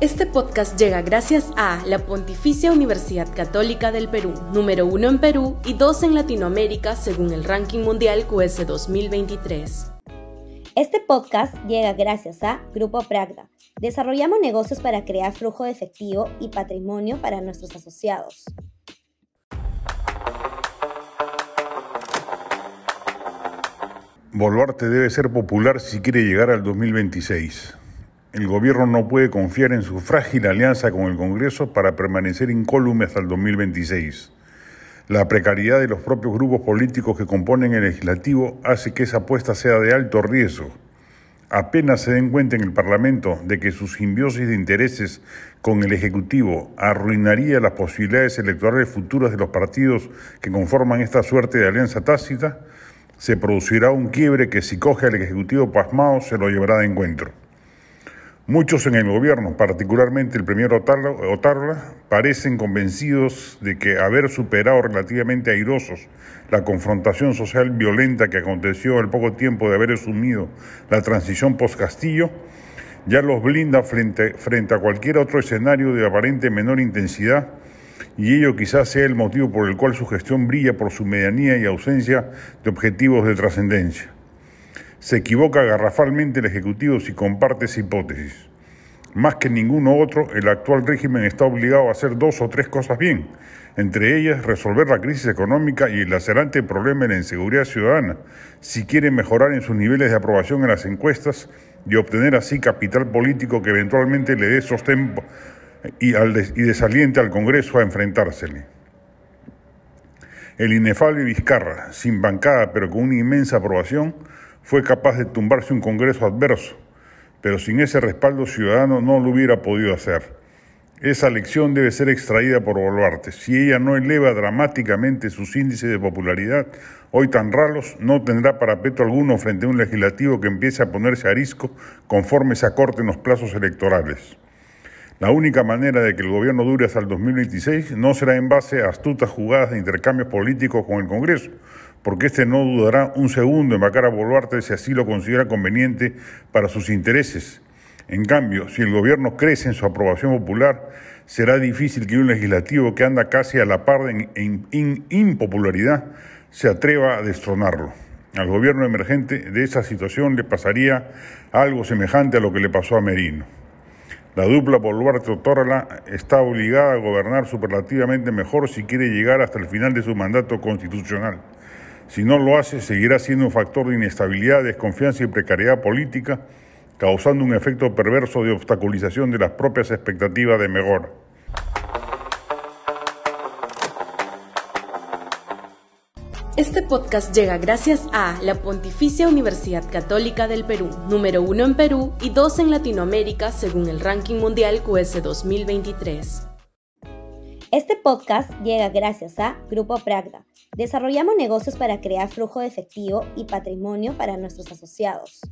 Este podcast llega gracias a la Pontificia Universidad Católica del Perú, número uno en Perú y dos en Latinoamérica según el ranking mundial QS 2023. Este podcast llega gracias a Grupo Pragda. Desarrollamos negocios para crear flujo de efectivo y patrimonio para nuestros asociados. Boluarte debe ser popular si quiere llegar al 2026 el gobierno no puede confiar en su frágil alianza con el Congreso para permanecer incólume hasta el 2026. La precariedad de los propios grupos políticos que componen el legislativo hace que esa apuesta sea de alto riesgo. Apenas se den cuenta en el Parlamento de que su simbiosis de intereses con el Ejecutivo arruinaría las posibilidades electorales futuras de los partidos que conforman esta suerte de alianza tácita, se producirá un quiebre que si coge al Ejecutivo pasmado se lo llevará de encuentro. Muchos en el gobierno, particularmente el primer Otarla, parecen convencidos de que haber superado relativamente airosos la confrontación social violenta que aconteció al poco tiempo de haber asumido la transición post-Castillo, ya los blinda frente, frente a cualquier otro escenario de aparente menor intensidad y ello quizás sea el motivo por el cual su gestión brilla por su medianía y ausencia de objetivos de trascendencia se equivoca garrafalmente el Ejecutivo si comparte esa hipótesis. Más que ninguno otro, el actual régimen está obligado a hacer dos o tres cosas bien, entre ellas resolver la crisis económica y el lacerante problema de la inseguridad ciudadana, si quiere mejorar en sus niveles de aprobación en las encuestas y obtener así capital político que eventualmente le dé sostén y, desaliente al Congreso a enfrentársele. El inefable Vizcarra, sin bancada pero con una inmensa aprobación, fue capaz de tumbarse un Congreso adverso, pero sin ese respaldo ciudadano no lo hubiera podido hacer. Esa lección debe ser extraída por Boluarte. Si ella no eleva dramáticamente sus índices de popularidad, hoy tan ralos, no tendrá parapeto alguno frente a un legislativo que empiece a ponerse a risco conforme se acorten los plazos electorales. La única manera de que el gobierno dure hasta el 2026 no será en base a astutas jugadas de intercambios políticos con el Congreso, porque este no dudará un segundo en vacar a Boluarte si así lo considera conveniente para sus intereses. En cambio, si el gobierno crece en su aprobación popular, será difícil que un legislativo que anda casi a la par en, impopularidad se atreva a destronarlo. Al gobierno emergente de esa situación le pasaría algo semejante a lo que le pasó a Merino. La dupla Boluarte-Otórala está obligada a gobernar superlativamente mejor si quiere llegar hasta el final de su mandato constitucional. Si no lo hace, seguirá siendo un factor de inestabilidad, desconfianza y precariedad política, causando un efecto perverso de obstaculización de las propias expectativas de mejor. Este podcast llega gracias a la Pontificia Universidad Católica del Perú, número uno en Perú y dos en Latinoamérica según el ranking mundial QS 2023. Este podcast llega gracias a Grupo Pragda. Desarrollamos negocios para crear flujo de efectivo y patrimonio para nuestros asociados.